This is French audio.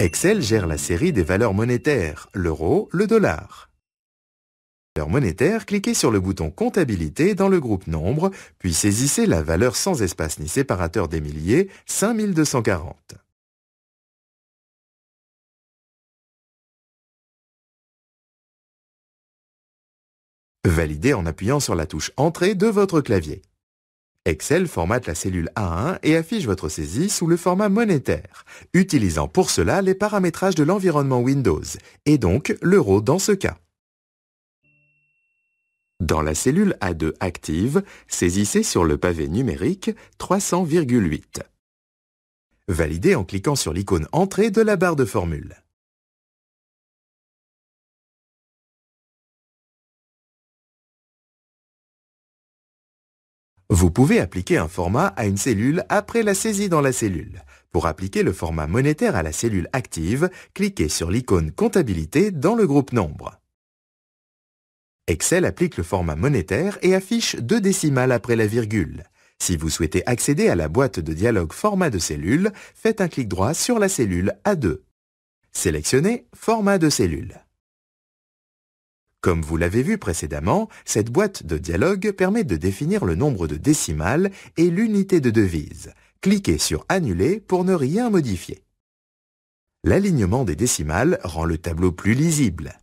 Excel gère la série des valeurs monétaires, l'euro, le dollar. Valeurs monétaires, cliquez sur le bouton Comptabilité dans le groupe Nombre, puis saisissez la valeur sans espace ni séparateur des milliers, 5240. Validez en appuyant sur la touche Entrée de votre clavier. Excel formate la cellule A1 et affiche votre saisie sous le format monétaire, utilisant pour cela les paramétrages de l'environnement Windows, et donc l'euro dans ce cas. Dans la cellule A2 active, saisissez sur le pavé numérique 300,8. Validez en cliquant sur l'icône Entrée de la barre de formule. Vous pouvez appliquer un format à une cellule après la saisie dans la cellule. Pour appliquer le format monétaire à la cellule active, cliquez sur l'icône Comptabilité dans le groupe Nombre. Excel applique le format monétaire et affiche deux décimales après la virgule. Si vous souhaitez accéder à la boîte de dialogue Format de cellule, faites un clic droit sur la cellule A2. Sélectionnez Format de cellule. Comme vous l'avez vu précédemment, cette boîte de dialogue permet de définir le nombre de décimales et l'unité de devise. Cliquez sur Annuler pour ne rien modifier. L'alignement des décimales rend le tableau plus lisible.